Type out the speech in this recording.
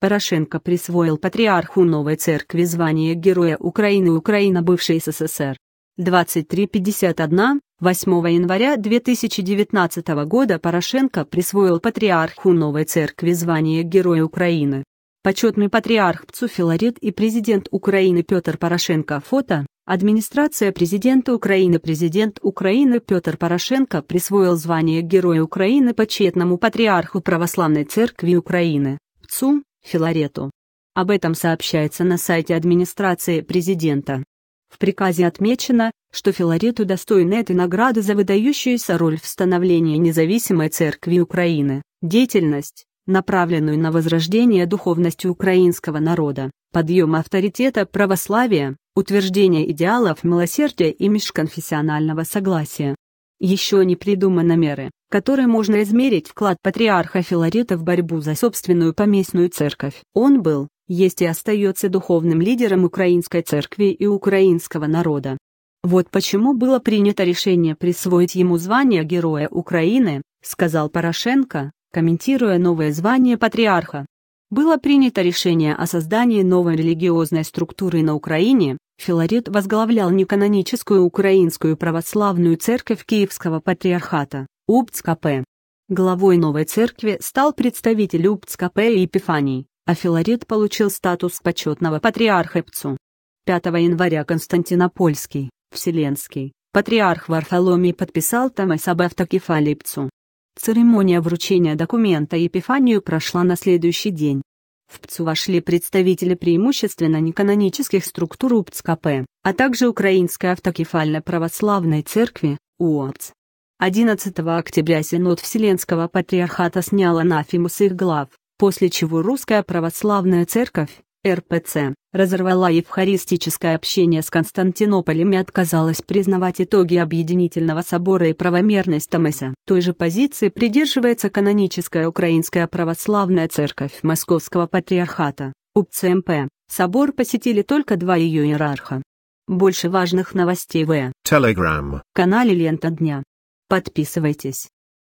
Порошенко присвоил патриарху новой церкви звание Героя Украины Украина бывшей СССР. 2351, 8 января 2019 года Порошенко присвоил патриарху новой церкви звание Героя Украины. Почетный патриарх Пцуфиларет и президент Украины Петр Порошенко фото. Администрация президента Украины Президент Украины Петр Порошенко присвоил звание Героя Украины почетному патриарху Православной Церкви Украины, ПЦУ, Филарету. Об этом сообщается на сайте администрации президента. В приказе отмечено, что Филарету достойна этой награды за выдающуюся роль в становлении независимой церкви Украины, деятельность, направленную на возрождение духовности украинского народа, подъем авторитета православия, утверждение идеалов милосердия и межконфессионального согласия. Еще не придуманы меры, которые можно измерить вклад патриарха Филарета в борьбу за собственную поместную церковь. Он был, есть и остается духовным лидером украинской церкви и украинского народа. Вот почему было принято решение присвоить ему звание Героя Украины, сказал Порошенко, комментируя новое звание патриарха. Было принято решение о создании новой религиозной структуры на Украине, Филарет возглавлял неканоническую Украинскую православную церковь Киевского патриархата, УПЦКП. Главой новой церкви стал представитель УПЦКП Епифаний, а Филарет получил статус почетного патриарха ПЦУ. 5 января Константинопольский, Вселенский, патриарх Варфоломий подписал Томас об автокефалии Церемония вручения документа Епифанию прошла на следующий день. В ПЦУ вошли представители преимущественно неканонических структур УПЦКП, а также Украинской автокефальной православной церкви, УОЦ. 11 октября Синод Вселенского Патриархата снял анафиму с их глав, после чего Русская Православная Церковь, РПЦ, разорвала евхаристическое общение с Константинополем и отказалась признавать итоги Объединительного собора и правомерность Томаса. Той же позиции придерживается каноническая Украинская православная церковь Московского патриархата, УПЦМП. Собор посетили только два ее иерарха. Больше важных новостей в Telegram. канале «Лента дня». Подписывайтесь.